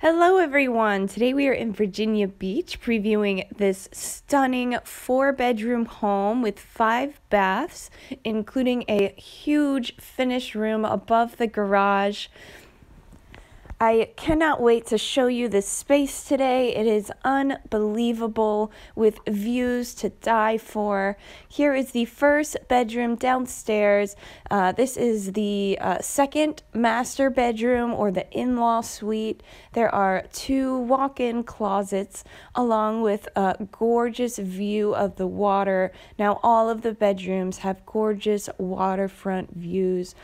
Hello, everyone. Today we are in Virginia Beach previewing this stunning four bedroom home with five baths, including a huge finished room above the garage. I cannot wait to show you this space today. It is unbelievable with views to die for. Here is the first bedroom downstairs. Uh, this is the uh, second master bedroom or the in law suite. There are two walk in closets along with a gorgeous view of the water. Now, all of the bedrooms have gorgeous waterfront views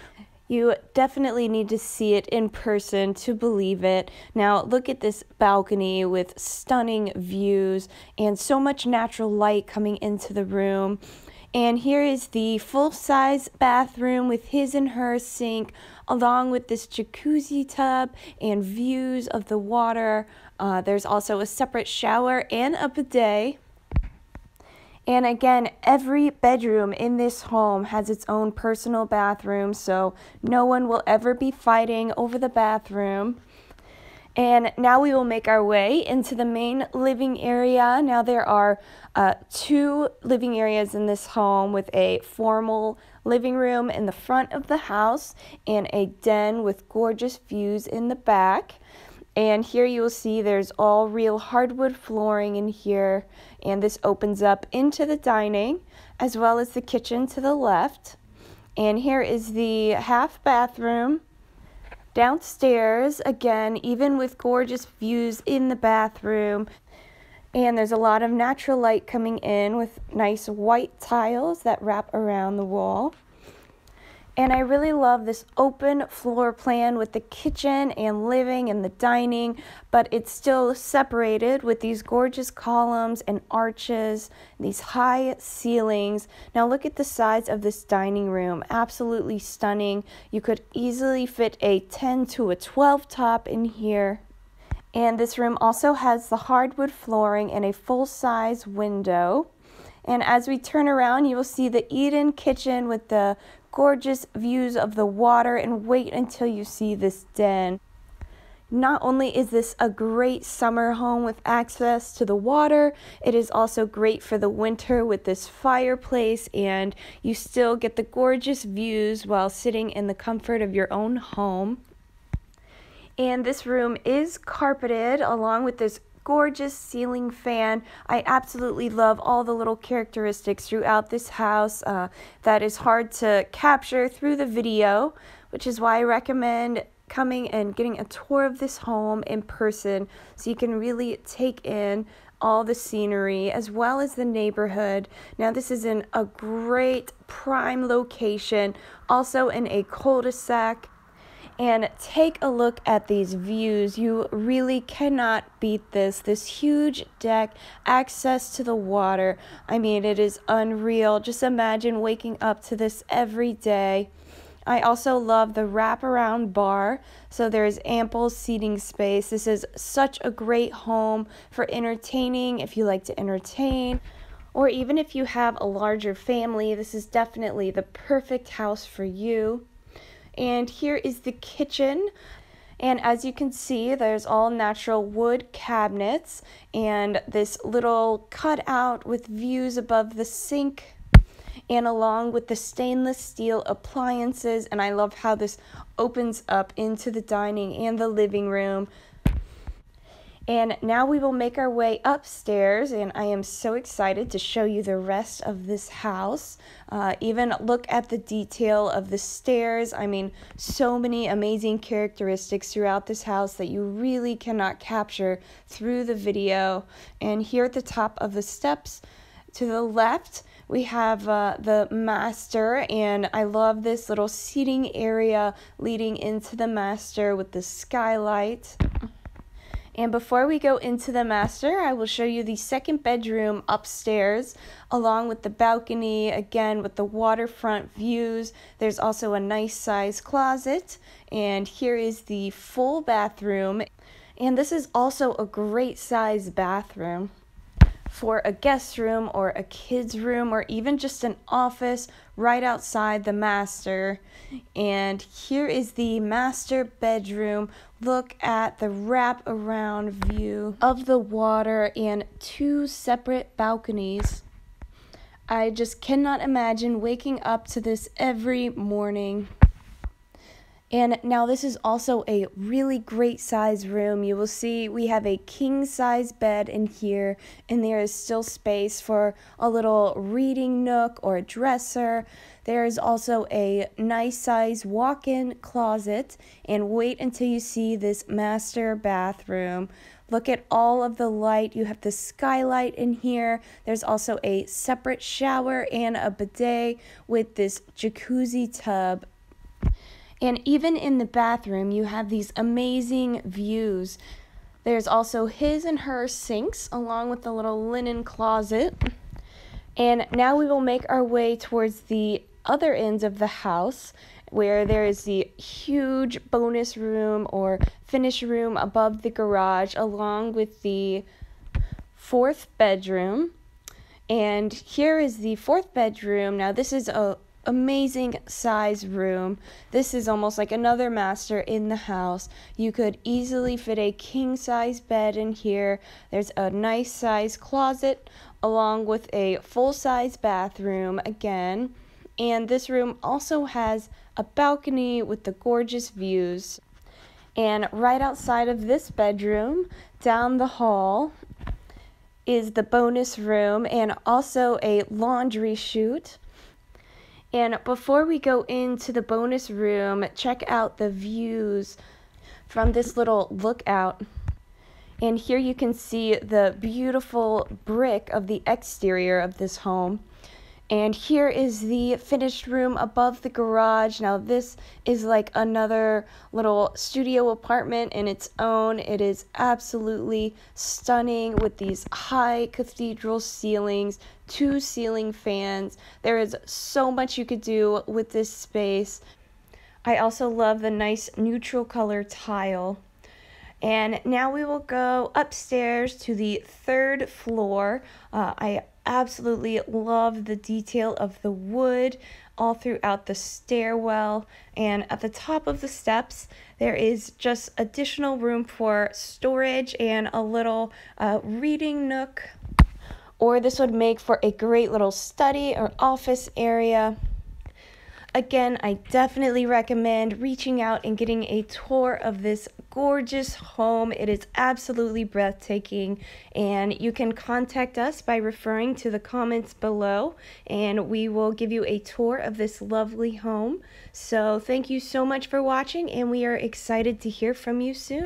you definitely need to see it in person to believe it. Now, look at this balcony with stunning views and so much natural light coming into the room. And here is the full size bathroom with his and her sink, along with this jacuzzi tub and views of the water. Uh, there's also a separate shower and a bidet. And again, every bedroom in this home has its own personal bathroom, so no one will ever be fighting over the bathroom. And now we will make our way into the main living area. Now there are uh, two living areas in this home with a formal living room in the front of the house and a den with gorgeous views in the back. And here you will see there's all real hardwood flooring in here. And this opens up into the dining as well as the kitchen to the left. And here is the half bathroom. Downstairs, again, even with gorgeous views in the bathroom. And there's a lot of natural light coming in with nice white tiles that wrap around the wall. And I really love this open floor plan with the kitchen and living and the dining, but it's still separated with these gorgeous columns and arches, these high ceilings. Now look at the size of this dining room, absolutely stunning. You could easily fit a 10 to a 12 top in here. And this room also has the hardwood flooring and a full-size window. And as we turn around, you will see the Eden kitchen with the gorgeous views of the water and wait until you see this den. Not only is this a great summer home with access to the water, it is also great for the winter with this fireplace, and you still get the gorgeous views while sitting in the comfort of your own home. And this room is carpeted along with this gorgeous ceiling fan. I absolutely love all the little characteristics throughout this house uh, that is hard to capture through the video, which is why I recommend coming and getting a tour of this home in person so you can really take in all the scenery as well as the neighborhood. Now, this is in a great prime location, also in a cul de sac and take a look at these views. You really cannot beat this. This huge deck, access to the water. I mean, it is unreal. Just imagine waking up to this every day. I also love the wraparound bar, so there is ample seating space. This is such a great home for entertaining if you like to entertain, or even if you have a larger family, this is definitely the perfect house for you. And here is the kitchen. And as you can see, there's all natural wood cabinets and this little cutout with views above the sink and along with the stainless steel appliances. And I love how this opens up into the dining and the living room. And now we will make our way upstairs, and I am so excited to show you the rest of this house. Uh, even look at the detail of the stairs. I mean, so many amazing characteristics throughout this house that you really cannot capture through the video. And here at the top of the steps, to the left, we have uh, the master, and I love this little seating area leading into the master with the skylight. And before we go into the master, I will show you the second bedroom upstairs along with the balcony, again with the waterfront views. There's also a nice size closet. And here is the full bathroom. And this is also a great size bathroom for a guest room or a kid's room or even just an office right outside the master. And here is the master bedroom look at the wraparound view of the water and two separate balconies. I just cannot imagine waking up to this every morning. And now, this is also a really great size room. You will see we have a king size bed in here, and there is still space for a little reading nook or dresser. There is also a nice size walk in closet. And wait until you see this master bathroom. Look at all of the light. You have the skylight in here. There's also a separate shower and a bidet with this jacuzzi tub and even in the bathroom, you have these amazing views. There's also his and her sinks, along with the little linen closet. And now we will make our way towards the other ends of the house where there is the huge bonus room or finish room above the garage, along with the fourth bedroom. And here is the fourth bedroom. Now, this is a amazing size room. This is almost like another master in the house. You could easily fit a king size bed in here. There's a nice size closet along with a full size bathroom again. And this room also has a balcony with the gorgeous views. And right outside of this bedroom, down the hall, is the bonus room and also a laundry chute and before we go into the bonus room, check out the views from this little lookout. And here you can see the beautiful brick of the exterior of this home. And here is the finished room above the garage. Now, this is like another little studio apartment in its own. It is absolutely stunning with these high cathedral ceilings, two ceiling fans. There is so much you could do with this space. I also love the nice neutral color tile. And now we will go upstairs to the third floor. Uh, I absolutely love the detail of the wood all throughout the stairwell. And at the top of the steps, there is just additional room for storage and a little uh, reading nook. Or this would make for a great little study or office area. Again, I definitely recommend reaching out and getting a tour of this gorgeous home. It is absolutely breathtaking, and you can contact us by referring to the comments below, and we will give you a tour of this lovely home. So, thank you so much for watching, and we are excited to hear from you soon.